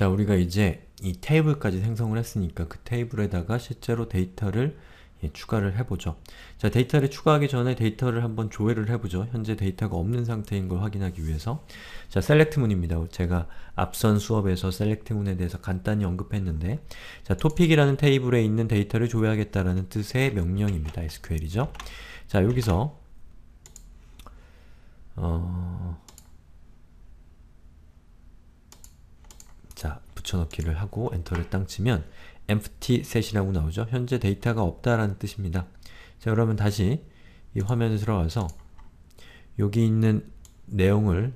자, 우리가 이제 이 테이블까지 생성을 했으니까 그 테이블에다가 실제로 데이터를 예, 추가를 해보죠. 자, 데이터를 추가하기 전에 데이터를 한번 조회를 해보죠. 현재 데이터가 없는 상태인 걸 확인하기 위해서 자, 셀렉트문입니다 제가 앞선 수업에서 셀렉트문에 대해서 간단히 언급했는데 자, t o 이라는 테이블에 있는 데이터를 조회하겠다라는 뜻의 명령입니다. SQL이죠. 자, 여기서 어... 자 붙여넣기를 하고 엔터를 땅 치면 empty set이라고 나오죠. 현재 데이터가 없다라는 뜻입니다. 자 그러면 다시 이 화면에 들어가서 여기 있는 내용을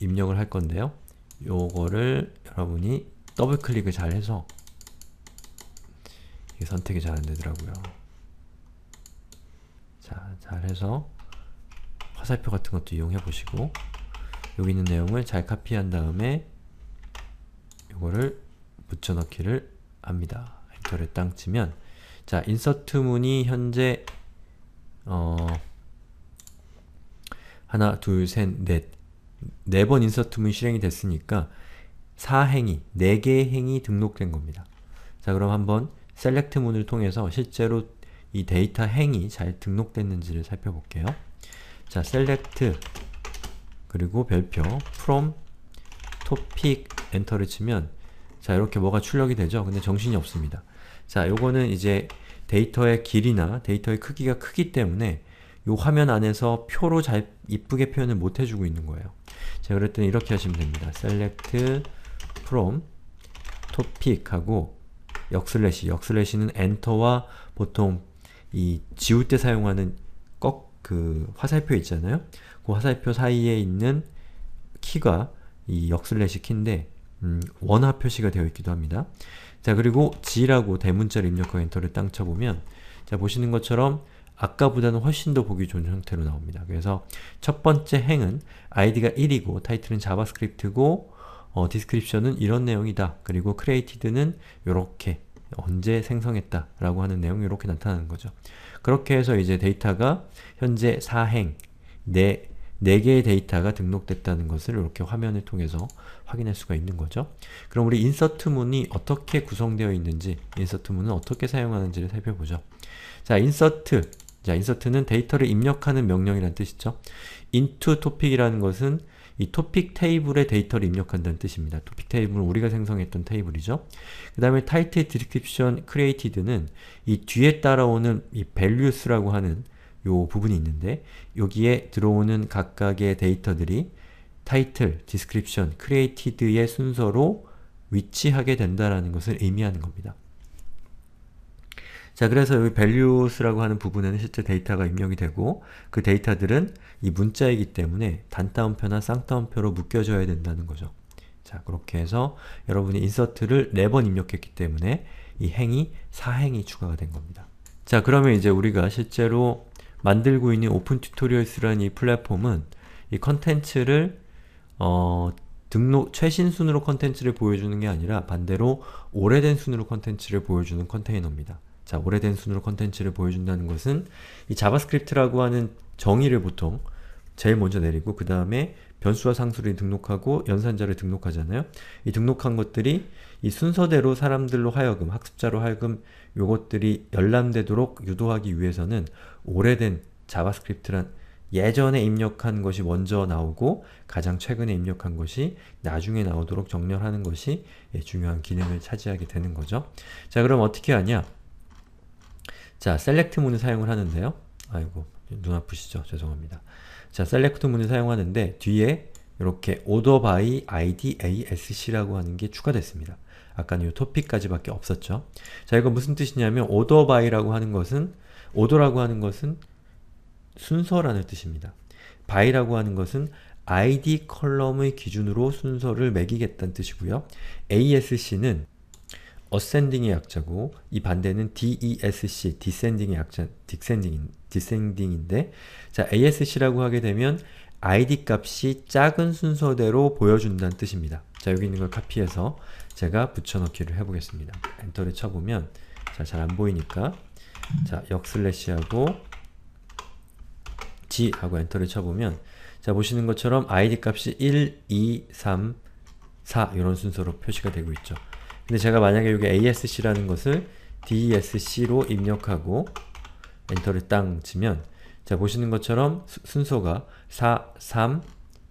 입력을 할 건데요. 요거를 여러분이 더블클릭을 잘 해서 이게 선택이 잘 안되더라고요. 자, 잘 해서 화살표 같은 것도 이용해 보시고 여기 있는 내용을 잘 카피한 다음에 요거를 붙여넣기를 합니다. 엔터를 땅 치면 자, 인서트 문이 현재 어 하나, 둘, 셋, 넷 네 번 인서트 문 실행이 됐으니까 4행이, 4개의 행이 등록된 겁니다. 자, 그럼 한번 셀렉트 문을 통해서 실제로 이 데이터 행이 잘 등록됐는지를 살펴볼게요. 자, 셀렉트 그리고 별표 from topic 엔터를 치면 자 이렇게 뭐가 출력이 되죠? 근데 정신이 없습니다. 자 요거는 이제 데이터의 길이나 데이터의 크기가 크기 때문에 요 화면 안에서 표로 잘 이쁘게 표현을 못 해주고 있는 거예요. 자 그랬더니 이렇게 하시면 됩니다. select from topic 하고 역슬래시, 역슬래시는 엔터와 보통 이 지울 때 사용하는 꺽그 화살표 있잖아요? 그 화살표 사이에 있는 키가 이 역슬래시 키인데 음, 원화 표시가 되어 있기도 합니다. 자 그리고 G라고 대문자를 입력하고 엔터를 땅 쳐보면 자 보시는 것처럼 아까보다는 훨씬 더 보기 좋은 형태로 나옵니다. 그래서 첫 번째 행은 아이디가 1이고 타이틀은 자바스크립트고 어, 디스크립션은 이런 내용이다. 그리고 c r e a t e 는 이렇게 언제 생성했다 라고 하는 내용이 이렇게 나타나는 거죠. 그렇게 해서 이제 데이터가 현재 4행, 내 4개의 데이터가 등록됐다는 것을 이렇게 화면을 통해서 확인할 수가 있는 거죠. 그럼 우리 인서트문이 어떻게 구성되어 있는지 인서트문은 어떻게 사용하는지를 살펴보죠. 자, 인서트 자, 인서트는 데이터를 입력하는 명령이란 뜻이죠. into topic이라는 것은 이 토픽 테이블에 데이터를 입력한다는 뜻입니다. 토픽 테이블은 우리가 생성했던 테이블이죠. 그 다음에 title description created는 이 뒤에 따라오는 이 values라고 하는 요 부분이 있는데 여기에 들어오는 각각의 데이터들이 타이틀, 디스크립션, 크리에이티드의 순서로 위치하게 된다라는 것을 의미하는 겁니다. 자, 그래서 여기 values라고 하는 부분에는 실제 데이터가 입력이 되고 그 데이터들은 이 문자이기 때문에 단따옴표나 쌍따옴표로 묶여져야 된다는 거죠. 자, 그렇게 해서 여러분이 인서트를 4번 입력했기 때문에 이 행이 4행이 추가가 된 겁니다. 자, 그러면 이제 우리가 실제로 만들고 있는 오픈 튜토리얼스라는 이 플랫폼은 이 컨텐츠를 어, 등록 최신 순으로 컨텐츠를 보여주는 게 아니라 반대로 오래된 순으로 컨텐츠를 보여주는 컨테이너입니다. 자, 오래된 순으로 컨텐츠를 보여준다는 것은 이 자바스크립트라고 하는 정의를 보통 제일 먼저 내리고 그 다음에 변수와 상수를 등록하고 연산자를 등록하잖아요. 이 등록한 것들이 이 순서대로 사람들로 하여금, 학습자로 하여금 요것들이 열람되도록 유도하기 위해서는 오래된 자바스크립트란 예전에 입력한 것이 먼저 나오고 가장 최근에 입력한 것이 나중에 나오도록 정렬하는 것이 예, 중요한 기능을 차지하게 되는 거죠. 자 그럼 어떻게 하냐? 자, 셀렉트문을 사용을 하는데요. 아이고, 눈 아프시죠? 죄송합니다. 자, 셀렉트 문을 사용하는데 뒤에 이렇게 order by idsc라고 하는 게 추가됐습니다. 아까는 이 토픽까지밖에 없었죠. 자, 이거 무슨 뜻이냐면 order by라고 하는 것은 order라고 하는 것은 순서라는 뜻입니다. by라고 하는 것은 id 컬럼의 기준으로 순서를 매기겠다는 뜻이고요. asc는 ascending의 약자고 이 반대는 desc, descending의 약자, descending 디센딩인데 자 ASC라고 하게 되면 id 값이 작은 순서대로 보여준다는 뜻입니다. 자 여기 있는 걸 카피해서 제가 붙여넣기를 해보겠습니다. 엔터를 쳐보면 자잘 안보이니까 자 역슬래시하고 g 하고 엔터를 쳐보면 자 보시는 것처럼 id 값이 1, 2, 3, 4 이런 순서로 표시가 되고 있죠. 근데 제가 만약에 여기 ASC라는 것을 DSC로 입력하고 엔터를 딱 치면 자 보시는 것처럼 수, 순서가 4, 3,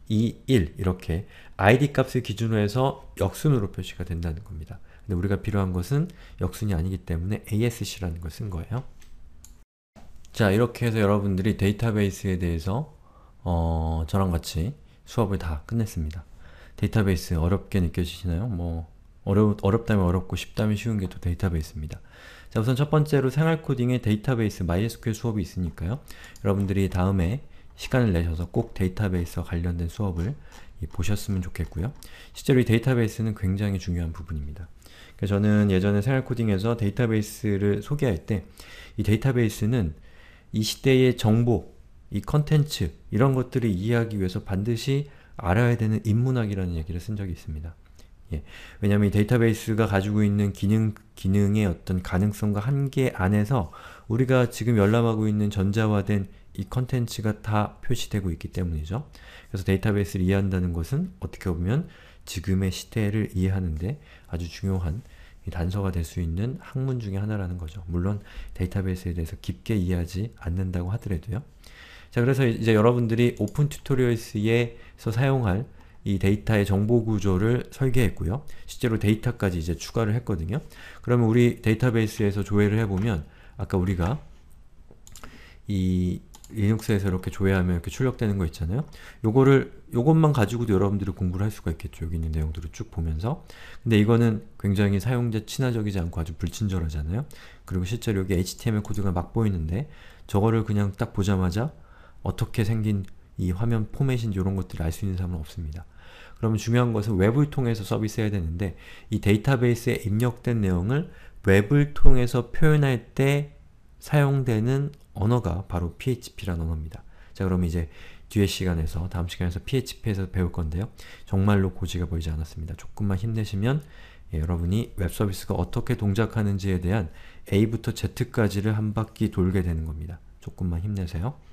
2, 1 이렇게 id 값을 기준으로 해서 역순으로 표시가 된다는 겁니다. 근데 우리가 필요한 것은 역순이 아니기 때문에 asc라는 걸 쓴 거예요. 자 이렇게 해서 여러분들이 데이터베이스에 대해서 어, 저랑 같이 수업을 다 끝냈습니다. 데이터베이스 어렵게 느껴지시나요? 뭐 어려, 어렵다면 어렵고 쉽다면 쉬운 게 또 데이터베이스입니다. 자 우선 첫 번째로 생활 코딩의 데이터베이스 MySQL 수업이 있으니까요. 여러분들이 다음에 시간을 내셔서 꼭 데이터베이스와 관련된 수업을 보셨으면 좋겠고요. 실제로 이 데이터베이스는 굉장히 중요한 부분입니다. 그러니까 저는 예전에 생활 코딩에서 데이터베이스를 소개할 때 이 데이터베이스는 이 시대의 정보, 이 컨텐츠 이런 것들을 이해하기 위해서 반드시 알아야 되는 인문학이라는 얘기를 쓴 적이 있습니다. 예. 왜냐하면 이 데이터베이스가 가지고 있는 기능, 기능의 어떤 가능성과 한계 안에서 우리가 지금 열람하고 있는 전자화된 이 컨텐츠가 다 표시되고 있기 때문이죠. 그래서 데이터베이스를 이해한다는 것은 어떻게 보면 지금의 시대를 이해하는데 아주 중요한 단서가 될 수 있는 학문 중의 하나라는 거죠. 물론 데이터베이스에 대해서 깊게 이해하지 않는다고 하더라도요. 자 그래서 이제 여러분들이 오픈 튜토리얼스에서 사용할 이 데이터의 정보 구조를 설계했고요. 실제로 데이터까지 이제 추가를 했거든요. 그러면 우리 데이터베이스에서 조회를 해보면 아까 우리가 이 리눅스에서 이렇게 조회하면 이렇게 출력되는 거 있잖아요. 요거를 요것만 가지고도 여러분들이 공부를 할 수가 있겠죠. 여기 있는 내용들을 쭉 보면서. 근데 이거는 굉장히 사용자 친화적이지 않고 아주 불친절하잖아요. 그리고 실제로 여기 HTML 코드가 막 보이는데 저거를 그냥 딱 보자마자 어떻게 생긴 이 화면 포맷인지 이런 것들을 알 수 있는 사람은 없습니다. 그러면 중요한 것은 웹을 통해서 서비스해야 되는데 이 데이터베이스에 입력된 내용을 웹을 통해서 표현할 때 사용되는 언어가 바로 PHP라는 언어입니다. 자 그럼 이제 뒤에 시간에서 다음 시간에서 PHP에서 배울 건데요. 정말로 고지가 보이지 않았습니다. 조금만 힘내시면 예, 여러분이 웹 서비스가 어떻게 동작하는지에 대한 A부터 Z까지를 한 바퀴 돌게 되는 겁니다. 조금만 힘내세요.